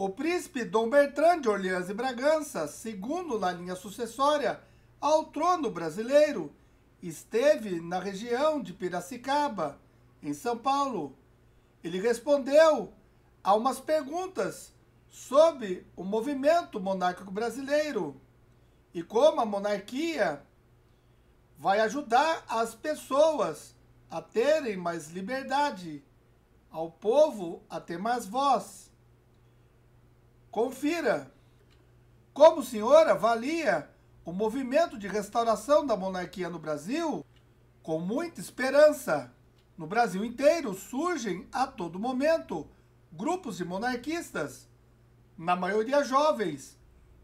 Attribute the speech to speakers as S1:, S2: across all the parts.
S1: O príncipe Dom Bertrand de Orleans e Bragança, segundo na linha sucessória ao trono brasileiro, esteve na região de Piracicaba, em São Paulo. Ele respondeu a umas perguntas sobre o movimento monárquico brasileiro e como a monarquia vai ajudar as pessoas a terem mais liberdade, ao povo a ter mais voz. Confira como senhor avalia o movimento de restauração da monarquia no Brasil com muita esperança. No Brasil inteiro surgem a todo momento grupos de monarquistas, na maioria jovens,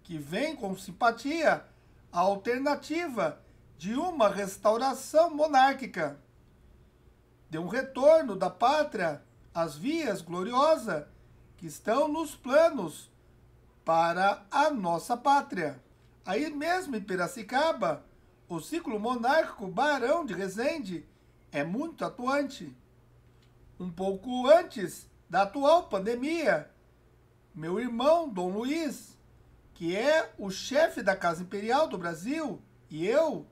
S1: que vêm com simpatia a alternativa de uma restauração monárquica, de um retorno da pátria às vias gloriosa que estão nos planos para a nossa pátria. Aí mesmo em Piracicaba, o ciclo monárquico Barão de Resende é muito atuante. Um pouco antes da atual pandemia, meu irmão Dom Luiz, que é o chefe da Casa Imperial do Brasil, e eu,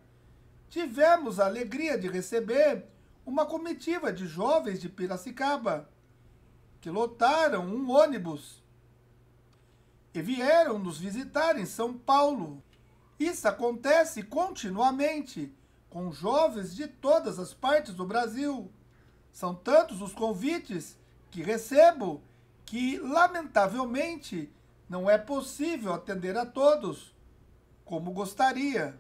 S1: tivemos a alegria de receber uma comitiva de jovens de Piracicaba, que lotaram um ônibus e vieram nos visitar em São Paulo. Isso acontece continuamente com jovens de todas as partes do Brasil. São tantos os convites que recebo que, lamentavelmente, não é possível atender a todos como gostaria.